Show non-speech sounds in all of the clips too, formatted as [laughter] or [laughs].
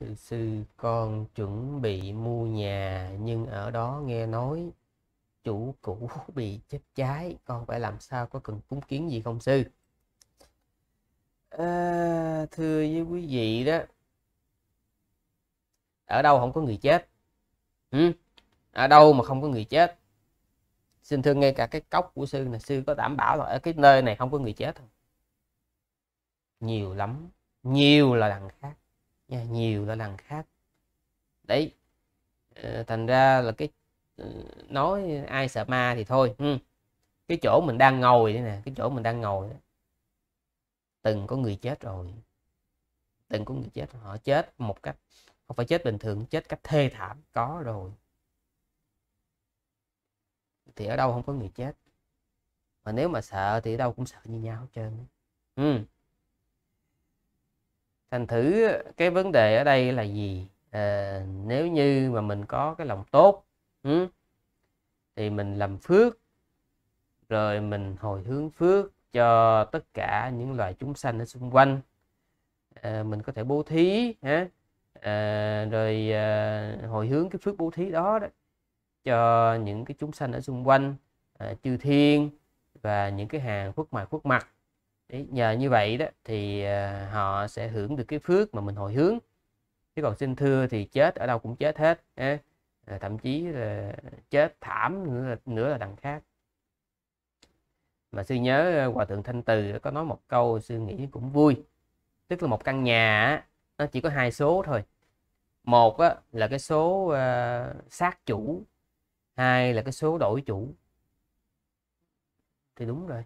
Sư sư con chuẩn bị mua nhà nhưng ở đó nghe nói chủ cũ [laughs] bị chết cháy con phải làm sao có cần cúng kiến gì không sư à, thưa với quý vị đó ở đâu không có người chết ừ? ở đâu mà không có người chết xin thưa ngay cả cái cốc của sư là sư có đảm bảo là ở cái nơi này không có người chết không nhiều lắm nhiều là đằng khác nha, nhiều là đằng khác đấy ờ, thành ra là cái ờ, nói ai sợ ma thì thôi ừ. cái chỗ mình đang ngồi đây nè cái chỗ mình đang ngồi từng có người chết rồi từng có người chết họ chết một cách không phải chết bình thường chết cách thê thảm có rồi thì ở đâu không có người chết mà nếu mà sợ thì ở đâu cũng sợ như nhau hết trơn ừ thành thử cái vấn đề ở đây là gì à, nếu như mà mình có cái lòng tốt ừ, thì mình làm phước rồi mình hồi hướng phước cho tất cả những loài chúng sanh ở xung quanh à, mình có thể bố thí ha à, rồi à, hồi hướng cái phước bố thí đó, đó cho những cái chúng sanh ở xung quanh à, chư thiên và những cái hàng phước mặt phước mặt Đấy, nhờ như vậy đó thì ờ, họ sẽ hưởng được cái phước mà mình hồi hướng chứ còn xin thưa thì chết ở đâu cũng chết hết ờ, thậm chí là chết thảm nữa là, nữa là đằng khác mà sư nhớ ờ, hòa thượng thanh từ có nói một câu sư nghĩ cũng vui tức là một căn nhà nó chỉ có hai số thôi một là cái số sát chủ hai là cái số đổi chủ thì đúng rồi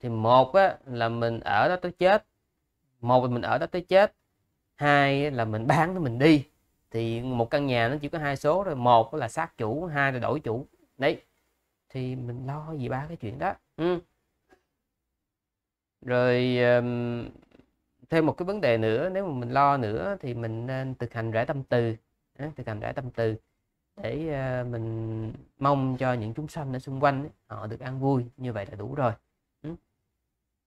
thì một á, là mình ở đó tới chết một là mình ở đó tới chết hai là mình bán nó mình đi thì một căn nhà nó chỉ có hai số rồi một là sát chủ hai là đổi chủ đấy thì mình lo gì ba cái chuyện đó ừ. rồi thêm một cái vấn đề nữa nếu mà mình lo nữa thì mình nên thực hành rải tâm từ thực hành rải tâm từ để ờ, mình mong cho những chúng sanh ở xung quanh họ được an vui như vậy là đủ rồi